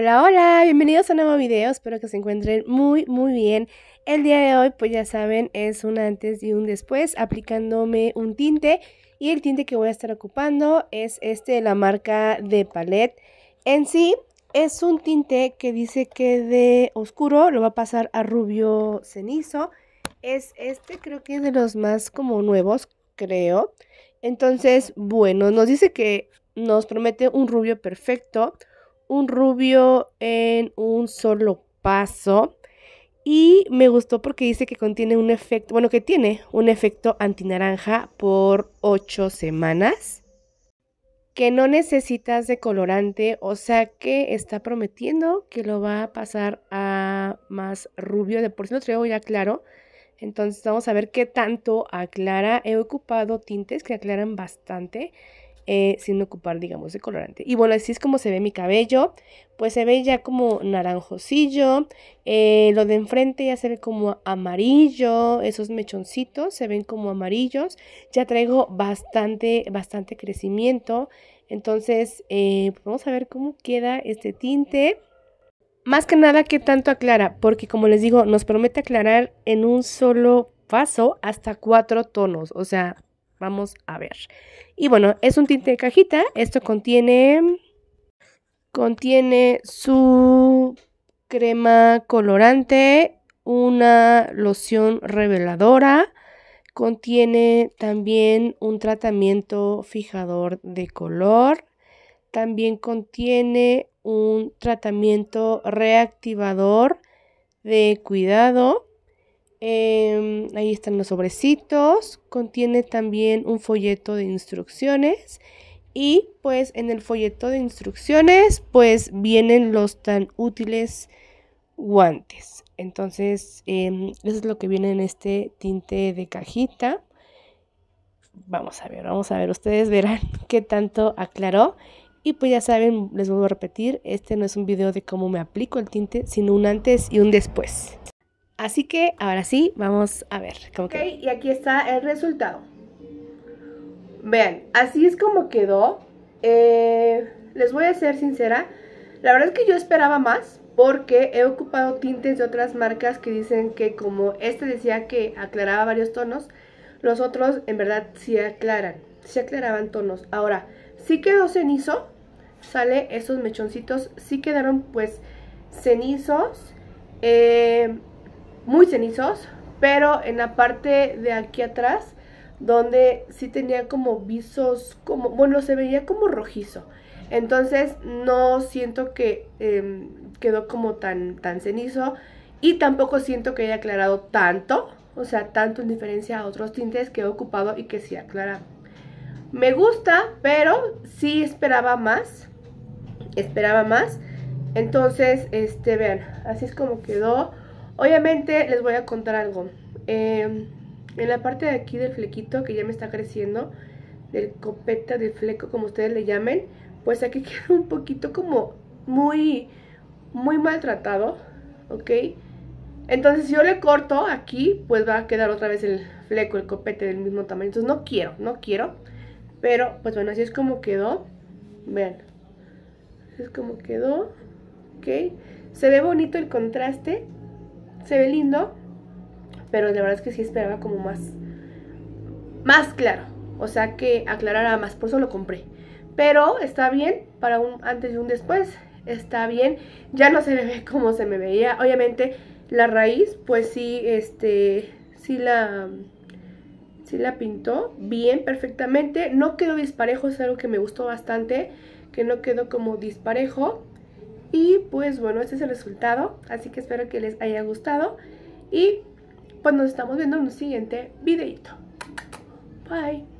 Hola, hola, bienvenidos a un nuevo video, espero que se encuentren muy, muy bien. El día de hoy, pues ya saben, es un antes y un después, aplicándome un tinte. Y el tinte que voy a estar ocupando es este de la marca de Palette. En sí, es un tinte que dice que de oscuro lo va a pasar a rubio cenizo. Es este, creo que es de los más como nuevos, creo. Entonces, bueno, nos dice que nos promete un rubio perfecto un rubio en un solo paso. Y me gustó porque dice que contiene un efecto, bueno, que tiene un efecto antinaranja por 8 semanas. Que no necesitas de colorante, o sea que está prometiendo que lo va a pasar a más rubio. De por sí lo traigo ya claro. Entonces vamos a ver qué tanto aclara. He ocupado tintes que aclaran bastante. Eh, sin ocupar, digamos, de colorante. Y bueno, así es como se ve mi cabello, pues se ve ya como naranjosillo, eh, lo de enfrente ya se ve como amarillo, esos mechoncitos se ven como amarillos, ya traigo bastante, bastante crecimiento, entonces eh, pues vamos a ver cómo queda este tinte. Más que nada, ¿qué tanto aclara? Porque como les digo, nos promete aclarar en un solo paso hasta cuatro tonos, o sea, Vamos a ver. Y bueno, es un tinte de cajita. Esto contiene, contiene su crema colorante, una loción reveladora, contiene también un tratamiento fijador de color, también contiene un tratamiento reactivador de cuidado Em, ahí están los sobrecitos. Contiene también un folleto de instrucciones. Y pues en el folleto de instrucciones pues vienen los tan útiles guantes. Entonces em, eso es lo que viene en este tinte de cajita. Vamos a ver, vamos a ver. Ustedes verán qué tanto aclaró. Y pues ya saben, les vuelvo a repetir, este no es un video de cómo me aplico el tinte, sino un antes y un después. Así que ahora sí, vamos a ver Ok, y aquí está el resultado. Vean, así es como quedó. Eh, les voy a ser sincera. La verdad es que yo esperaba más porque he ocupado tintes de otras marcas que dicen que como este decía que aclaraba varios tonos, los otros en verdad sí aclaran, sí aclaraban tonos. Ahora, sí quedó cenizo, sale esos mechoncitos, sí quedaron pues cenizos. Eh, muy cenizos, pero en la parte de aquí atrás, donde sí tenía como visos, como, bueno, se veía como rojizo. Entonces no siento que em, quedó como tan, tan cenizo y tampoco siento que haya aclarado tanto, o sea, tanto en diferencia a otros tintes que he ocupado y que sí aclara. Me gusta, pero sí esperaba más, esperaba más. Entonces, este, vean, así es como quedó. Obviamente les voy a contar algo. Em, en la parte de aquí del flequito que ya me está creciendo, del copeta, del fleco, como ustedes le llamen, pues aquí queda un poquito como muy, muy maltratado, ¿ok? Entonces si yo le corto aquí, pues va a quedar otra vez el fleco, el copete del mismo tamaño. Entonces no quiero, no quiero. Pero pues bueno, así es como quedó. Vean. Así es como quedó. ¿Ok? Se ve bonito el contraste, se ve lindo, pero la verdad es que sí esperaba como más, más claro. O sea que aclarara más, por eso lo compré. Pero está bien para un antes y un después. Está bien. Ya no se ve como se me veía. Obviamente la raíz, pues sí, este, sí la, sí la pintó bien, perfectamente. No quedó disparejo, es algo que me gustó bastante. Que no quedó como disparejo. Y pues bueno, este es el resultado, así que espero que les haya gustado y pues nos estamos viendo en un siguiente videito. Bye.